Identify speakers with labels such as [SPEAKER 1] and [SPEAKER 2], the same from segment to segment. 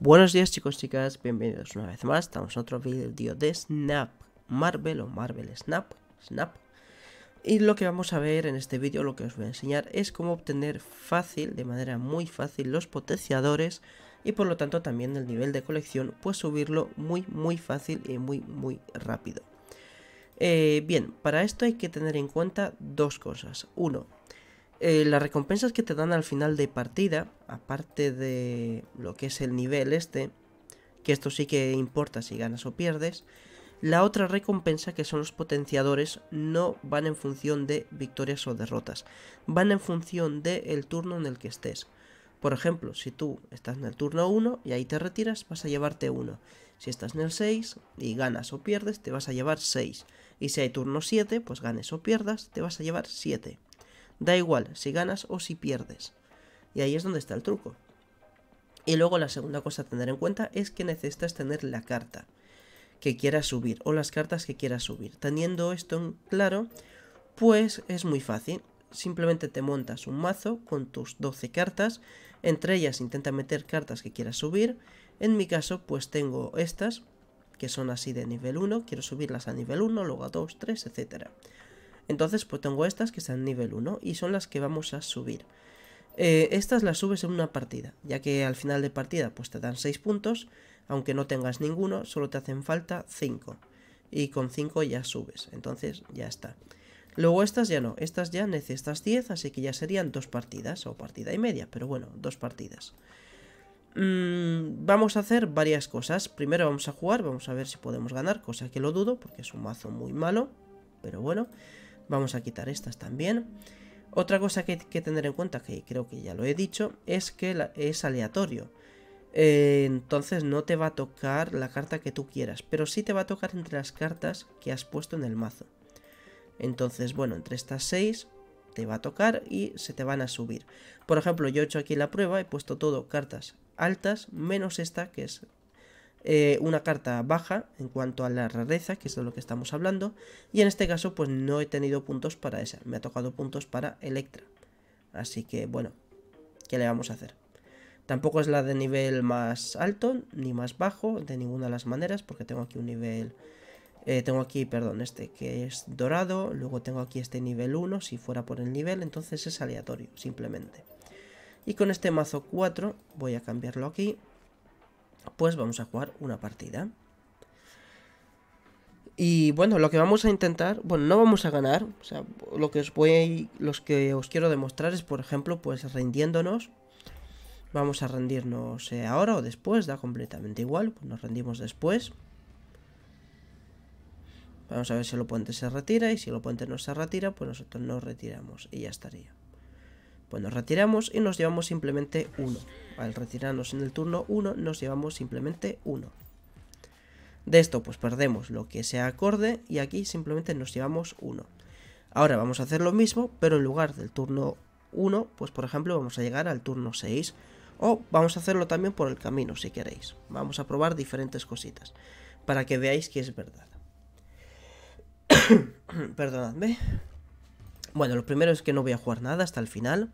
[SPEAKER 1] Buenos días chicos, chicas, bienvenidos una vez más, estamos en otro vídeo de Snap Marvel o Marvel Snap, Snap. Y lo que vamos a ver en este vídeo, lo que os voy a enseñar es cómo obtener fácil, de manera muy fácil, los potenciadores y por lo tanto también el nivel de colección, pues subirlo muy muy fácil y muy muy rápido. Eh, bien, para esto hay que tener en cuenta dos cosas. Uno, eh, las recompensas que te dan al final de partida, aparte de lo que es el nivel este, que esto sí que importa si ganas o pierdes, la otra recompensa que son los potenciadores no van en función de victorias o derrotas, van en función del turno en el que estés. Por ejemplo, si tú estás en el turno 1 y ahí te retiras, vas a llevarte 1. Si estás en el 6 y ganas o pierdes, te vas a llevar 6. Y si hay turno 7, pues ganes o pierdas, te vas a llevar 7. Da igual si ganas o si pierdes. Y ahí es donde está el truco. Y luego la segunda cosa a tener en cuenta es que necesitas tener la carta que quieras subir o las cartas que quieras subir. Teniendo esto en claro, pues es muy fácil. Simplemente te montas un mazo con tus 12 cartas, entre ellas intenta meter cartas que quieras subir. En mi caso, pues tengo estas, que son así de nivel 1, quiero subirlas a nivel 1, luego a 2, 3, etcétera. Entonces pues tengo estas que están nivel 1 y son las que vamos a subir. Eh, estas las subes en una partida, ya que al final de partida pues te dan 6 puntos, aunque no tengas ninguno, solo te hacen falta 5. Y con 5 ya subes, entonces ya está. Luego estas ya no, estas ya necesitas 10, así que ya serían dos partidas o partida y media, pero bueno, dos partidas. Mm, vamos a hacer varias cosas. Primero vamos a jugar, vamos a ver si podemos ganar, cosa que lo dudo porque es un mazo muy malo, pero bueno. Vamos a quitar estas también. Otra cosa que hay que tener en cuenta, que creo que ya lo he dicho, es que es aleatorio. Eh, entonces no te va a tocar la carta que tú quieras, pero sí te va a tocar entre las cartas que has puesto en el mazo. Entonces, bueno, entre estas seis te va a tocar y se te van a subir. Por ejemplo, yo he hecho aquí la prueba, he puesto todo cartas altas, menos esta que es eh, una carta baja en cuanto a la rareza, que es de lo que estamos hablando, y en este caso pues no he tenido puntos para esa, me ha tocado puntos para Electra. Así que bueno, ¿qué le vamos a hacer? Tampoco es la de nivel más alto ni más bajo, de ninguna de las maneras, porque tengo aquí un nivel... Eh, tengo aquí, perdón, este que es dorado, luego tengo aquí este nivel 1, si fuera por el nivel, entonces es aleatorio, simplemente. Y con este mazo 4, voy a cambiarlo aquí, pues vamos a jugar una partida. Y bueno, lo que vamos a intentar, bueno, no vamos a ganar, o sea, lo que os voy, los que os quiero demostrar es, por ejemplo, pues rindiéndonos. Vamos a rendirnos eh, ahora o después, da completamente igual, pues nos rendimos después. Vamos a ver si el oponente se retira y si el oponente no se retira, pues nosotros nos retiramos y ya estaría. Pues nos retiramos y nos llevamos simplemente 1. Al retirarnos en el turno 1 nos llevamos simplemente 1. De esto pues perdemos lo que sea acorde y aquí simplemente nos llevamos 1. Ahora vamos a hacer lo mismo, pero en lugar del turno 1, pues por ejemplo vamos a llegar al turno 6. O vamos a hacerlo también por el camino si queréis. Vamos a probar diferentes cositas para que veáis que es verdad. Perdonadme. Bueno, lo primero es que no voy a jugar nada hasta el final.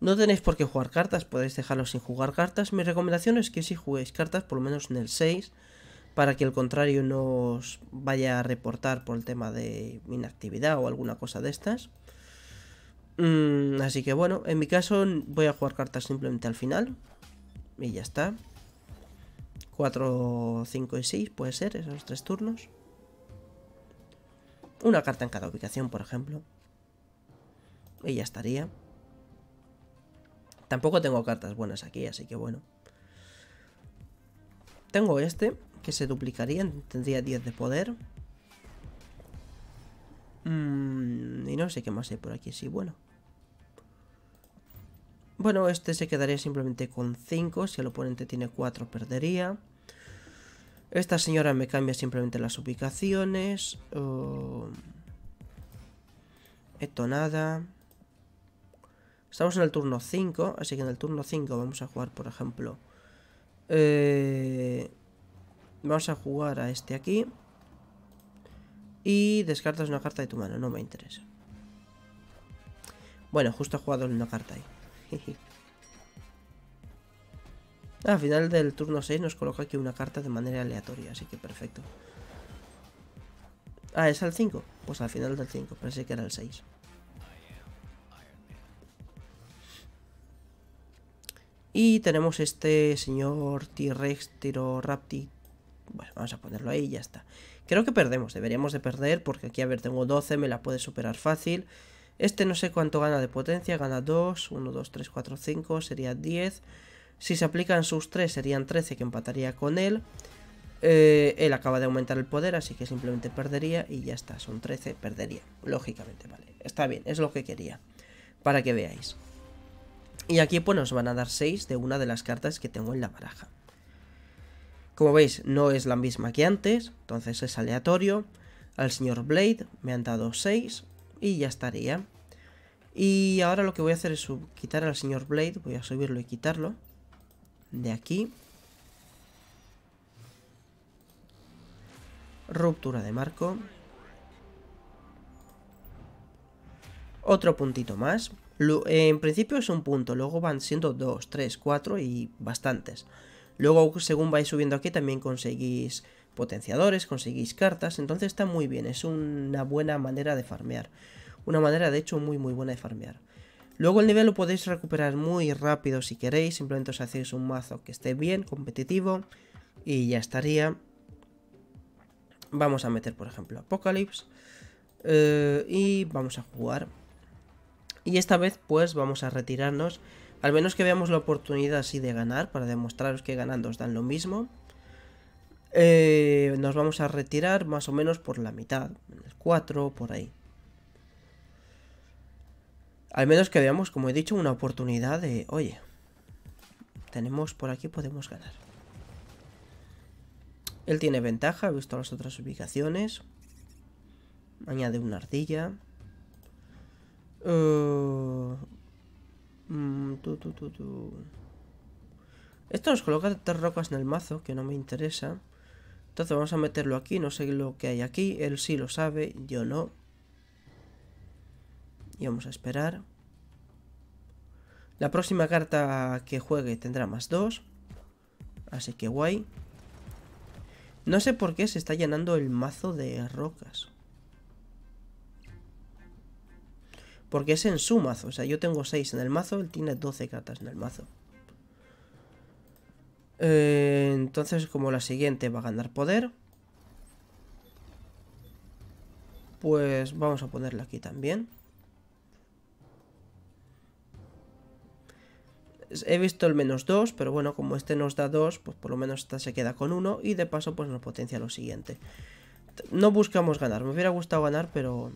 [SPEAKER 1] No tenéis por qué jugar cartas, podéis dejarlo sin jugar cartas. Mi recomendación es que si juguéis cartas, por lo menos en el 6, para que el contrario no os vaya a reportar por el tema de inactividad o alguna cosa de estas. Mm, así que bueno, en mi caso voy a jugar cartas simplemente al final. Y ya está. 4, 5 y 6 puede ser, esos tres turnos. Una carta en cada ubicación, por ejemplo. Y ya estaría. Tampoco tengo cartas buenas aquí, así que bueno. Tengo este, que se duplicaría, tendría 10 de poder. Mm, y no sé qué más hay por aquí, sí, bueno. Bueno, este se quedaría simplemente con 5, si el oponente tiene 4 perdería. Esta señora me cambia simplemente las ubicaciones. Oh. Esto nada. Estamos en el turno 5, así que en el turno 5 vamos a jugar, por ejemplo... Eh, vamos a jugar a este aquí. Y descartas una carta de tu mano, no me interesa. Bueno, justo he jugado una carta ahí. Al final del turno 6 nos coloca aquí una carta de manera aleatoria, así que perfecto. Ah, es al 5. Pues al final del 5, pensé que era el 6. Y tenemos este señor T-Rex, Tiro Rapti, Bueno, vamos a ponerlo ahí y ya está. Creo que perdemos, deberíamos de perder porque aquí, a ver, tengo 12, me la puede superar fácil. Este no sé cuánto gana de potencia, gana 2, 1, 2, 3, 4, 5, sería 10. Si se aplican sus 3 serían 13 que empataría con él. Eh, él acaba de aumentar el poder, así que simplemente perdería y ya está, son 13, perdería. Lógicamente, vale. Está bien, es lo que quería. Para que veáis. Y aquí pues nos van a dar 6 de una de las cartas que tengo en la baraja. Como veis, no es la misma que antes, entonces es aleatorio. Al señor Blade me han dado 6 y ya estaría. Y ahora lo que voy a hacer es quitar al señor Blade, voy a subirlo y quitarlo. De aquí. Ruptura de marco. Otro puntito más. Eh, en principio es un punto, luego van siendo 2, 3, 4 y bastantes. Luego según vais subiendo aquí también conseguís potenciadores, conseguís cartas, entonces está muy bien, es una buena manera de farmear. Una manera de hecho muy muy buena de farmear. Luego el nivel lo podéis recuperar muy rápido si queréis, simplemente os hacéis un mazo que esté bien, competitivo y ya estaría. Vamos a meter por ejemplo Apocalypse eh, y vamos a jugar y esta vez pues vamos a retirarnos, al menos que veamos la oportunidad así de ganar, para demostraros que ganando os dan lo mismo. Eh, nos vamos a retirar más o menos por la mitad, 4 por ahí. Al menos que veamos, como he dicho, una oportunidad de, oye, tenemos por aquí, podemos ganar. Él tiene ventaja, he visto las otras ubicaciones. Añade una ardilla. Uh, mm, Esto nos coloca tres rocas en el mazo, que no me interesa. Entonces vamos a meterlo aquí, no sé lo que hay aquí. Él sí lo sabe, yo no. Y vamos a esperar. La próxima carta que juegue tendrá más dos. Así que guay. No sé por qué se está llenando el mazo de rocas. Porque es en su mazo. O sea, yo tengo 6 en el mazo, él tiene 12 cartas en el mazo. Eh, entonces, como la siguiente va a ganar poder, pues vamos a ponerla aquí también. He visto el menos 2, pero bueno, como este nos da 2, pues por lo menos esta se queda con 1 y de paso pues nos potencia lo siguiente. No buscamos ganar, me hubiera gustado ganar, pero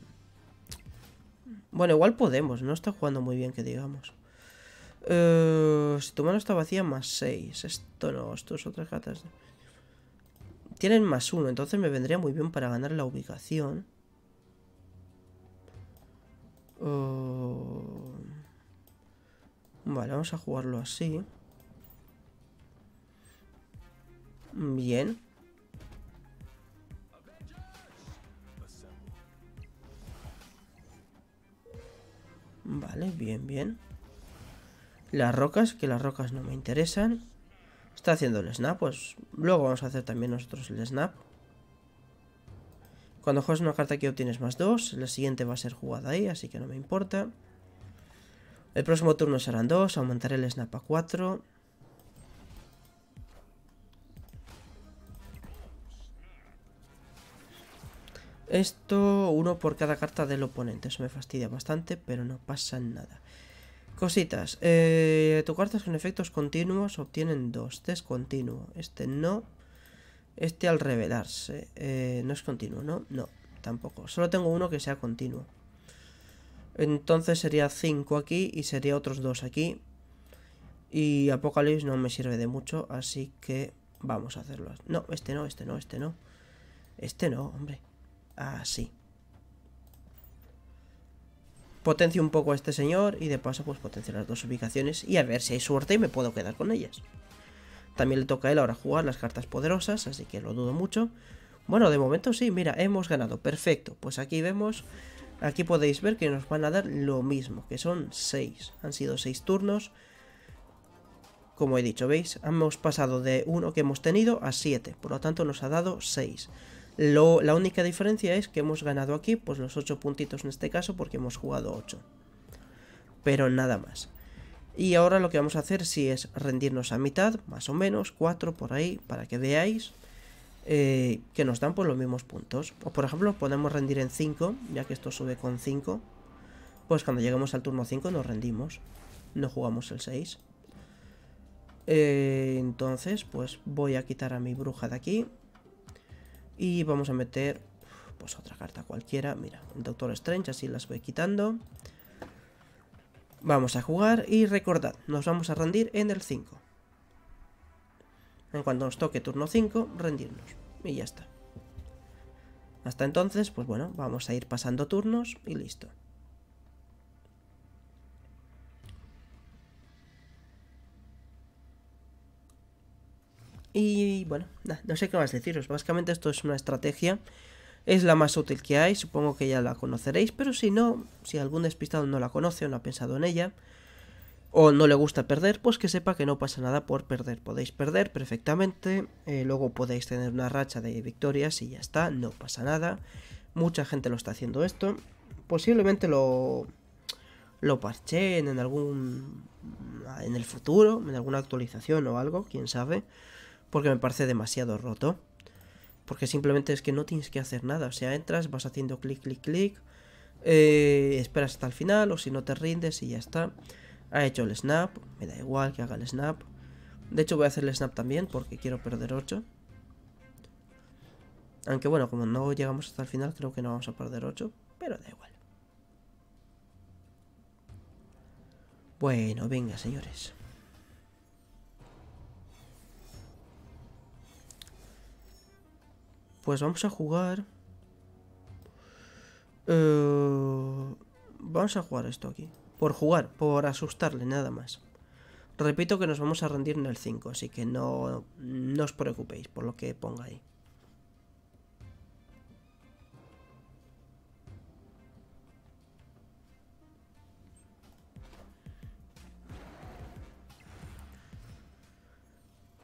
[SPEAKER 1] bueno, igual podemos, no está jugando muy bien, que digamos. Eh, si tu mano está vacía, más 6. Esto no, esto es otra cartas. Tienen más 1, entonces me vendría muy bien para ganar la ubicación. Eh, vale, vamos a jugarlo así. Bien. Vale, bien, bien. Las rocas, que las rocas no me interesan. Está haciendo el snap, pues luego vamos a hacer también nosotros el snap. Cuando juegas una carta aquí obtienes más dos. La siguiente va a ser jugada ahí, así que no me importa. El próximo turno serán dos. Aumentaré el snap a 4. Esto uno por cada carta del oponente. Eso me fastidia bastante, pero no pasa nada. Cositas. Eh, tu cartas con efectos continuos obtienen dos. Este es continuo. Este no. Este al revelarse. Eh, no es continuo, ¿no? No, tampoco. Solo tengo uno que sea continuo. Entonces sería 5 aquí y sería otros dos aquí. Y Apocalypse no me sirve de mucho, así que vamos a hacerlo. No, este no, este no, este no. Este no, hombre. Así. Potencio un poco a este señor y de paso pues potencio las dos ubicaciones y a ver si hay suerte y me puedo quedar con ellas. También le toca a él ahora jugar las cartas poderosas, así que lo dudo mucho. Bueno, de momento sí, mira, hemos ganado, perfecto. Pues aquí vemos, aquí podéis ver que nos van a dar lo mismo, que son 6. Han sido 6 turnos. Como he dicho, ¿veis? Hemos pasado de 1 que hemos tenido a 7, por lo tanto nos ha dado 6 la única diferencia es que hemos ganado aquí, pues los 8 puntitos en este caso, porque hemos jugado 8. Pero nada más. Y ahora lo que vamos a hacer sí es rendirnos a mitad, más o menos, 4 por ahí, para que veáis eh, que nos dan por pues, los mismos puntos. O por ejemplo, podemos rendir en 5, ya que esto sube con 5. Pues cuando lleguemos al turno 5 nos rendimos, no jugamos el 6. Eh, entonces, pues voy a quitar a mi bruja de aquí y vamos a meter pues otra carta cualquiera. Mira, un Doctor Strange, así las voy quitando. Vamos a jugar y recordad, nos vamos a rendir en el 5. En cuanto nos toque turno 5, rendirnos. Y ya está. Hasta entonces, pues bueno, vamos a ir pasando turnos y listo. Y bueno, no, sé qué más deciros. Básicamente esto es una estrategia. Es la más útil que hay, supongo que ya la conoceréis, pero si no, si algún despistado no la conoce o no ha pensado en ella, o no le gusta perder, pues que sepa que no pasa nada por perder. Podéis perder perfectamente, eh, luego podéis tener una racha de victorias y ya está, no pasa nada. Mucha gente lo está haciendo esto. Posiblemente lo, lo parcheen en algún... en el futuro, en alguna actualización o algo, quién sabe porque me parece demasiado roto. Porque simplemente es que no tienes que hacer nada. O sea, entras, vas haciendo clic, clic, clic. Eh, esperas hasta el final o si no te rindes y ya está. Ha hecho el snap. Me da igual que haga el snap. De hecho voy a hacer el snap también porque quiero perder 8. Aunque bueno, como no llegamos hasta el final creo que no vamos a perder 8. Pero da igual. Bueno, venga señores. Pues vamos a jugar... Eh, vamos a jugar esto aquí. Por jugar, por asustarle, nada más. Repito que nos vamos a rendir en el 5, así que no, no os preocupéis por lo que ponga ahí.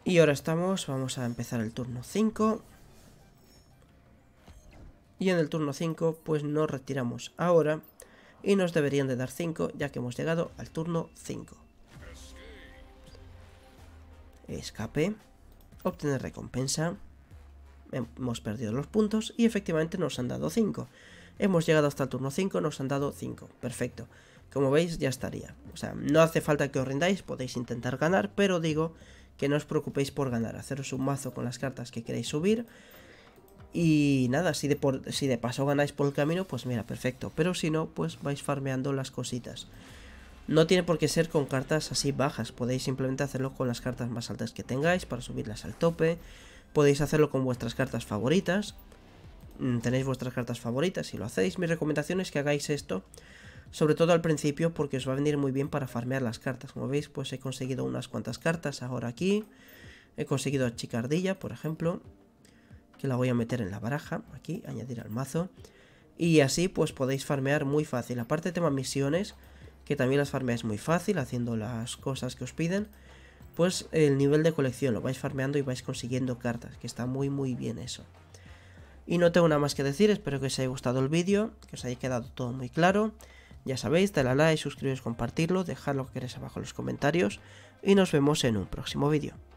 [SPEAKER 1] Y ahora estamos, vamos a empezar el turno 5 y en el turno 5 pues nos retiramos ahora y nos deberían de dar 5 ya que hemos llegado al turno 5. Escape, obtener recompensa, hemos perdido los puntos y efectivamente nos han dado 5. Hemos llegado hasta el turno 5, nos han dado 5, perfecto. Como veis ya estaría, o sea, no hace falta que os rindáis, podéis intentar ganar, pero digo que no os preocupéis por ganar, haceros un mazo con las cartas que queréis subir y nada, si de, si de paso ganáis por el camino, pues mira, perfecto. Pero si no, pues vais farmeando las cositas. No tiene por qué ser con cartas así bajas, podéis simplemente hacerlo con las cartas más altas que tengáis para subirlas al tope. Podéis hacerlo con vuestras cartas favoritas. Mm, tenéis vuestras cartas favoritas y si lo hacéis. Mi recomendación es que hagáis esto, sobre todo al principio, porque os va a venir muy bien para farmear las cartas. Como veis, pues he conseguido unas cuantas cartas ahora aquí. He conseguido a Chicardilla, por ejemplo que la voy a meter en la baraja, aquí, añadir al mazo. Y así pues podéis farmear muy fácil. Aparte tema misiones, que también las farmeáis muy fácil haciendo las cosas que os piden. Pues el nivel de colección lo vais farmeando y vais consiguiendo cartas, que está muy muy bien eso. Y no tengo nada más que decir, espero que os haya gustado el vídeo, que os haya quedado todo muy claro. Ya sabéis, dale a like, suscribiros, compartirlo, dejad lo que queréis abajo en los comentarios y nos vemos en un próximo vídeo.